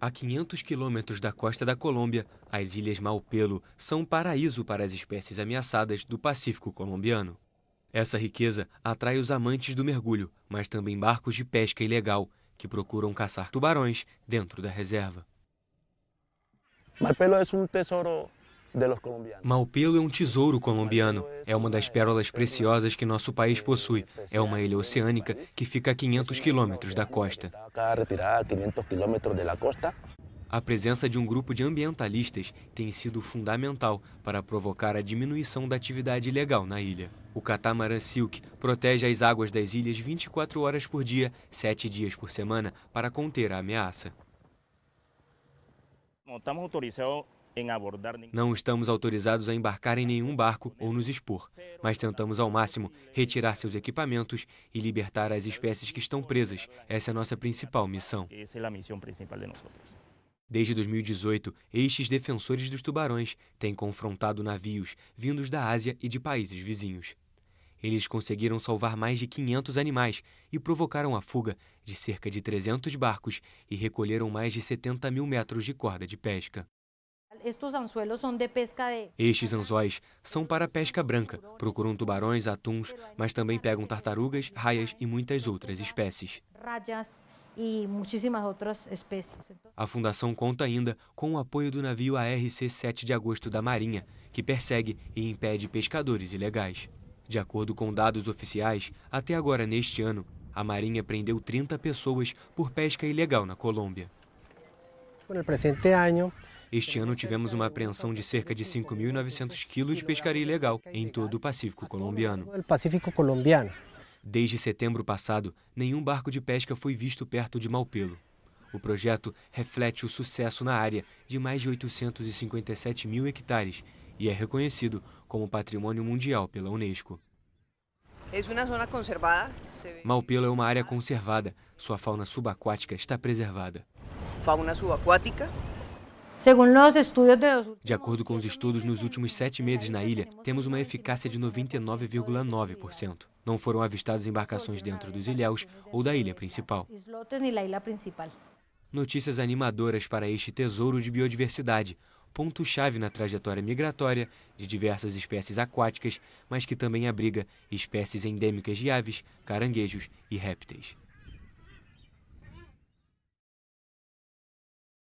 A 500 quilômetros da costa da Colômbia, as Ilhas Malpelo são um paraíso para as espécies ameaçadas do Pacífico colombiano. Essa riqueza atrai os amantes do mergulho, mas também barcos de pesca ilegal, que procuram caçar tubarões dentro da reserva. Malpelo é um tesouro Malpelo é um tesouro colombiano. É uma das pérolas preciosas que nosso país possui. É uma ilha oceânica que fica a 500 quilômetros da costa. A presença de um grupo de ambientalistas tem sido fundamental para provocar a diminuição da atividade ilegal na ilha. O catamarã Silk protege as águas das ilhas 24 horas por dia, 7 dias por semana, para conter a ameaça. estamos autorizados. Não estamos autorizados a embarcar em nenhum barco ou nos expor, mas tentamos ao máximo retirar seus equipamentos e libertar as espécies que estão presas. Essa é a nossa principal missão. É Desde 2018, estes defensores dos tubarões têm confrontado navios vindos da Ásia e de países vizinhos. Eles conseguiram salvar mais de 500 animais e provocaram a fuga de cerca de 300 barcos e recolheram mais de 70 mil metros de corda de pesca estes anzuelos são de pesca de... Estes anzóis são para pesca branca. Procuram tubarões, atuns, mas também pegam tartarugas, raias e muitas outras espécies. Rajas e muitíssimas outras espécies. A fundação conta ainda com o apoio do navio ARC 7 de agosto da Marinha, que persegue e impede pescadores ilegais. De acordo com dados oficiais, até agora neste ano, a Marinha prendeu 30 pessoas por pesca ilegal na Colômbia. No presente ano este ano tivemos uma apreensão de cerca de 5.900 quilos de pescaria ilegal em todo o Pacífico colombiano. Desde setembro passado, nenhum barco de pesca foi visto perto de Malpelo. O projeto reflete o sucesso na área de mais de 857 mil hectares e é reconhecido como patrimônio mundial pela Unesco. É Malpelo é uma área conservada. Sua fauna subaquática está preservada. Fauna subaquática de acordo com os estudos, nos últimos sete meses na ilha, temos uma eficácia de 99,9%. Não foram avistadas embarcações dentro dos ilhéus ou da ilha principal. Notícias animadoras para este tesouro de biodiversidade, ponto-chave na trajetória migratória de diversas espécies aquáticas, mas que também abriga espécies endêmicas de aves, caranguejos e répteis.